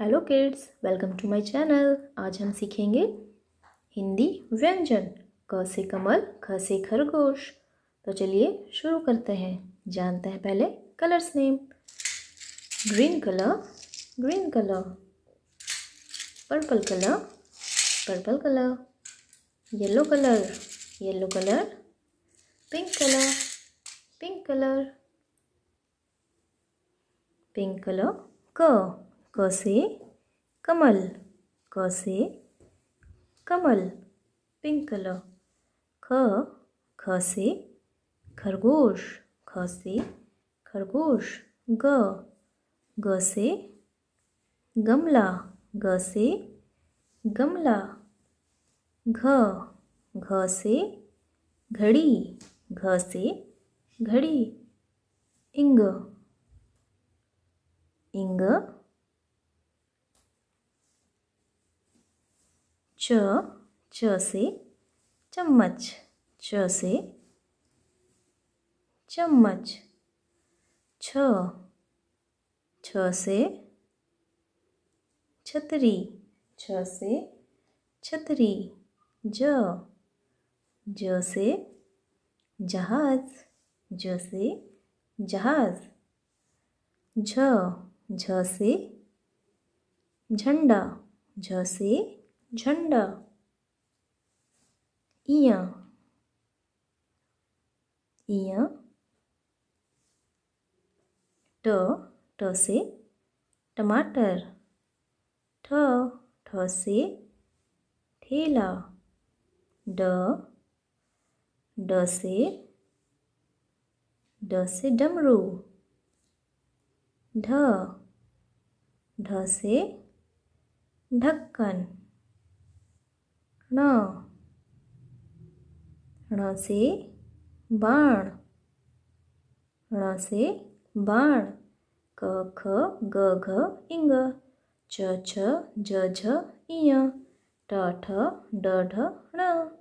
hello kids welcome to my channel आज हम सीखेंगे हिंदी व्यंजन क से कमल ख से खरगोश तो चलिए शुरू करते हैं जानते हैं पहले colours name green colour green colour purple colour purple colour yellow colour yellow colour pink colour pink colour pink colour क क से कमल क से कमल पिंक कलर ख ख से खरगोश ख से खरगोश ग ग से गमला ग से गमला घ घ से घड़ी घ से घड़ी इंग इंग च च से चम्मच च से चम्मच छ छ से छतरी छ से छतरी ज ज से जहाज ज से जहाज झ झ से झंडा झ से झंडा इया इया ट ट से टमाटर ठ ठ से ठेला ड ड से ड से डमरू ढ ढ से ढक्कन ण ण से बाण ण से बाण क ख ग घ इंग च छ ज झ इय ट ठ ड ढ ण